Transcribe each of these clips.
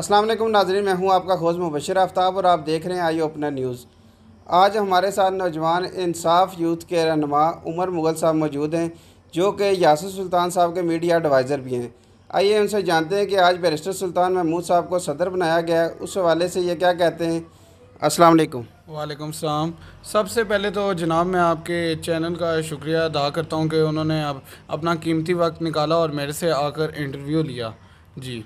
अस्सलाम वालेकुम नाजरीन मैं हूं आपका खोज मुबशर आफ्ताब और आप देख रहे हैं आई ओपनर न्यूज़ आज हमारे साथ नौजवान इंसाफ यूथ के रहनमा उमर मुगल साहब मौजूद हैं जो कि यासर सुल्तान साहब के मीडिया एडवाइज़र भी हैं आइए उनसे जानते हैं कि आज बैरिस्टर सुल्तान महमूद साहब को सदर बनाया गया है उस हवाले से ये क्या कहते हैं अस्सलाम वालेकुम वालेकुम सलाम सबसे पहले तो जनाब मैं आपके चैनल का शुक्रिया अदा करता हूँ कि उन्होंने अब अपना कीमती वक्त निकाला और मेरे से आकर इंटरव्यू लिया जी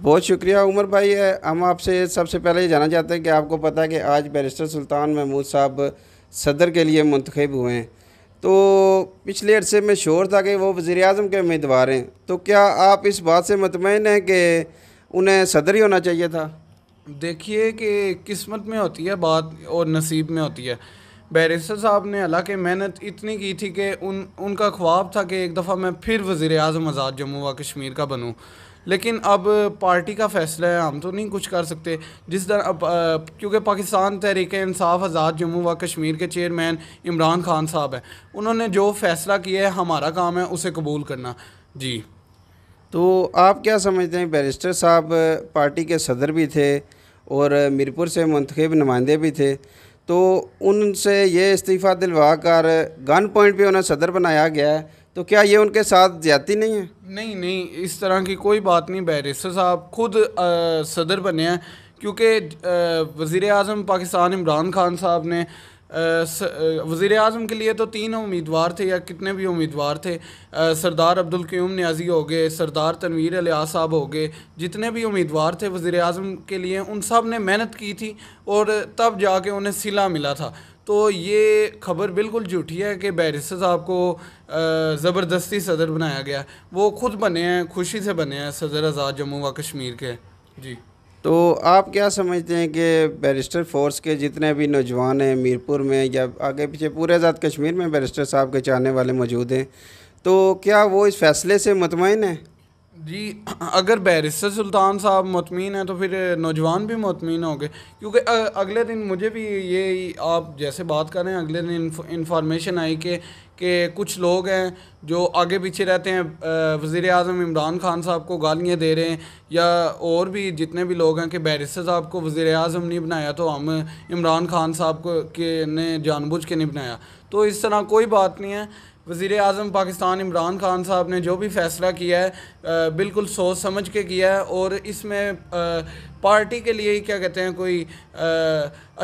बहुत शुक्रिया उमर भाई हम आपसे सबसे पहले ये जानना चाहते हैं कि आपको पता है कि आज बैरिस्टर सुल्तान महमूद साहब सदर के लिए मंतखब हुए हैं तो पिछले अरसे में शोर था कि वो वज़ी अजम के उम्मीदवार हैं तो क्या आप इस बात से मतमैन हैं कि उन्हें सदर ही होना चाहिए था देखिए कि किस्मत में होती है बात और नसीब में होती है बैरिस्टर साहब ने हालांकि मेहनत इतनी की थी कि उन उनका ख्वाब था कि एक दफ़ा मैं फिर वज़ी अजम आज़ाद जम्मू व कश्मीर का बनूँ लेकिन अब पार्टी का फैसला है हम तो नहीं कुछ कर सकते जिस तरह क्योंकि पाकिस्तान तहरीक इंसाफ आज़ाद जम्मू व कश्मीर के चेयरमैन इमरान खान साहब हैं उन्होंने जो फ़ैसला किया है हमारा काम है उसे कबूल करना जी तो आप क्या समझते हैं बैरिस्टर साहब पार्टी के सदर भी थे और मीरपुर से मंतखब नुमाइंदे भी थे तो उनसे ये इस्तीफ़ा दिलवा कर गन पॉइंट पर उन्हें सदर बनाया गया है तो क्या ये उनके साथ ज्यादा नहीं है नहीं नहीं इस तरह की कोई बात नहीं बैरिस्टर साहब खुद आ, सदर बने हैं क्योंकि वज़ी अजम पाकिस्तान इमरान खान साहब ने वज़ी अजम के लिए तो तीन उम्मीदवार थे या कितने भी उम्मीदवार थे सरदार अब्दुल क्यूम न्याजी हो गए सरदार तनवीर अलिया साहब हो गए जितने भी उम्मीदवार थे वज़ी अजम के लिए उन सब ने मेहनत की थी और तब जाके उन्हें सिला मिला था तो ये खबर बिल्कुल झूठी है कि बैरिस्टर साहब को ज़बरदस्ती सदर बनाया गया वो खुद बने हैं खुशी से बने हैं सदर आज़ाद जम्मू व कश्मीर के जी तो आप क्या समझते हैं कि बैरिस्टर फोर्स के जितने भी नौजवान हैं मीरपुर में या आगे पीछे पूरे आज़ाद कश्मीर में बैरिस्टर साहब के चाहने वाले मौजूद हैं तो क्या वो इस फैसले से मतमिन हैं जी अगर बैरिस्टर सुल्तान साहब मतमिन हैं तो फिर नौजवान भी मतमिन होंगे क्योंकि अगले दिन मुझे भी ये आप जैसे बात करें अगले दिन इंफॉर्मेशन आई कि कि कुछ लोग हैं जो आगे पीछे रहते हैं वज़ी अजम इमरान खान साहब को गालियाँ दे रहे हैं या और भी जितने भी लोग हैं कि बैरिस्टर साहब को वज़ी अजम नहीं बनाया तो हम इमरान खान साहब को के ने जानबूझ के नहीं बनाया तो इस तरह कोई बात नहीं है वज़ी अजम पाकिस्तान इमरान खान साहब ने जो भी फ़ैसला किया है आ, बिल्कुल सोच समझ के किया है और इसमें पार्टी के लिए क्या कहते हैं कोई आ,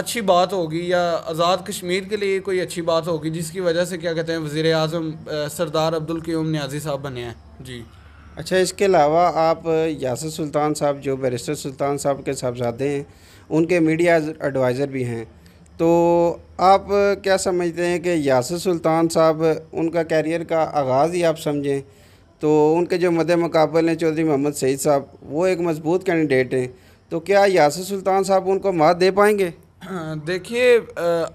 अच्छी बात होगी या आज़ाद कश्मीर के लिए कोई अच्छी बात होगी जिसकी वजह से क्या कहते हैं वज़ी अजम सरदार अब्दुल क्यूम न्याजी साहब बने हैं जी अच्छा इसके अलावा आप यासर सुल्तान साहब जो बैरिस्टर सुल्तान साहब के साहबजादे हैं उनके मीडिया एडवाइज़र भी हैं तो आप क्या समझते हैं कि यासर सुल्तान साहब उनका कैरियर का आगाज़ ही आप समझें तो उनके जो मद मकबल हैं चौधरी मोहम्मद सईद साहब वो एक मजबूत कैंडिडेट हैं तो क्या यासर सुल्तान साहब उनको मात दे पाएंगे हाँ, देखिए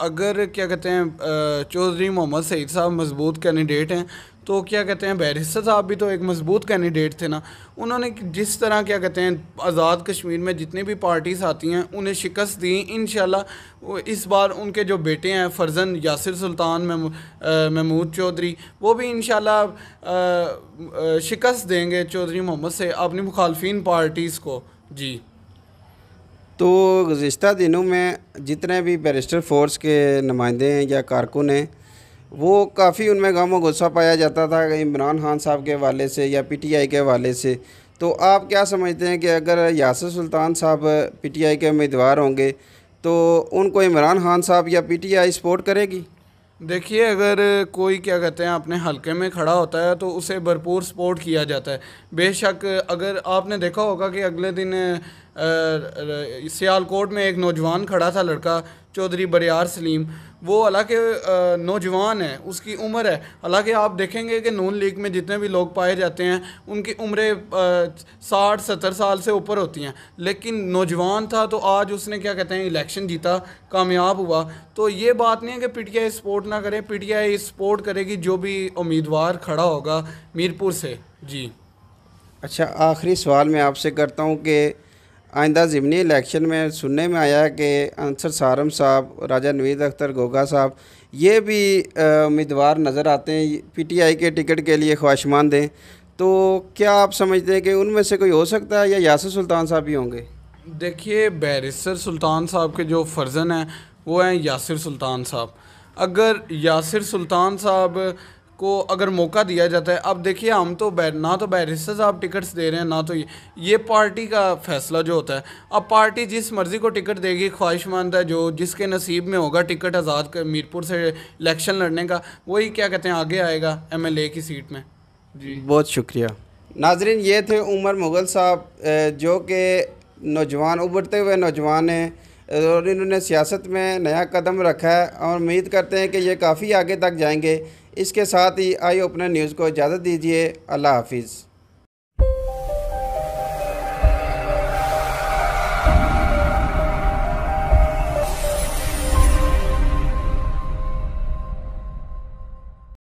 अगर क्या कहते हैं चौधरी मोहम्मद सईद साहब मजबूत कैंडिडेट हैं तो क्या कहते हैं बैरिस्टर साहब भी तो एक मजबूत कैंडिडेट थे ना उन्होंने जिस तरह क्या कहते हैं आज़ाद कश्मीर में जितनी भी पार्टीज़ आती हैं उन्हें शिकस्त दी इन इस बार उनके जो बेटे हैं फर्जन यासिर सुल्तान महमूद चौधरी वो भी इन शिकस्त देंगे चौधरी मोहम्मद से अपनी मुखालफी पार्टीज़ को जी तो गुज्त दिनों में जितने भी बैरिस्टर फोर्स के नुमाइंदे हैं या कारकुन हैं वो काफ़ी उनमें गम गुस्सा पाया जाता था इमरान खान साहब के हवाले से या पीटीआई के हवाले से तो आप क्या समझते हैं कि अगर यासर सुल्तान साहब पीटीआई के उम्मीदवार होंगे तो उनको इमरान खान साहब या पीटीआई सपोर्ट करेगी देखिए अगर कोई क्या कहते हैं अपने हलके में खड़ा होता है तो उसे भरपूर सपोर्ट किया जाता है बेशक अगर आपने देखा होगा कि अगले दिन सियालकोट में एक नौजवान खड़ा था लड़का चौधरी बरियार सलीम वो हालांकि नौजवान है उसकी उम्र है हालांकि आप देखेंगे कि नून लीग में जितने भी लोग पाए जाते हैं उनकी उम्रें साठ सत्तर साल से ऊपर होती हैं लेकिन नौजवान था तो आज उसने क्या कहते हैं इलेक्शन जीता कामयाब हुआ तो ये बात नहीं है कि पी टी आई सपोर्ट ना करे पी टी आई सपोर्ट करेगी जो भी उम्मीदवार खड़ा होगा मीरपुर से जी अच्छा आखिरी सवाल मैं आपसे करता हूँ कि आइंदा ज़िमनी इलेक्शन में सुनने में आया कि अंसर सारम साहब राजा नवीद अख्तर गोगा साहब ये भी उम्मीदवार नज़र आते हैं पीटीआई के टिकट के लिए ख्वाहिशमान दें तो क्या आप समझते हैं कि उनमें से कोई हो सकता है या यासर सुल्तान साहब भी होंगे देखिए बैरिस्टर सुल्तान साहब के जो फर्जन हैं वो हैं यासर सुल्तान साहब अगर यासर सुल्तान साहब को अगर मौका दिया जाता है अब देखिए हम तो ना तो बैरिस्टर साहब टिकट्स दे रहे हैं ना तो ये ये पार्टी का फैसला जो होता है अब पार्टी जिस मर्ज़ी को टिकट देगी ख्वाहिशमंद है जो जिसके नसीब में होगा टिकट आज़ाद मीरपुर से इलेक्शन लड़ने का वही क्या कहते हैं आगे आएगा एम की सीट में जी बहुत शुक्रिया नाजरीन ये थे उमर मुगल साहब जो कि नौजवान उभरते हुए नौजवान हैं और इन्होंने सियासत में नया कदम रखा है और उम्मीद करते हैं कि ये काफ़ी आगे तक जाएंगे इसके साथ ही आई ओपनर न्यूज़ को इजाज़त दीजिए अल्लाह हाफिज़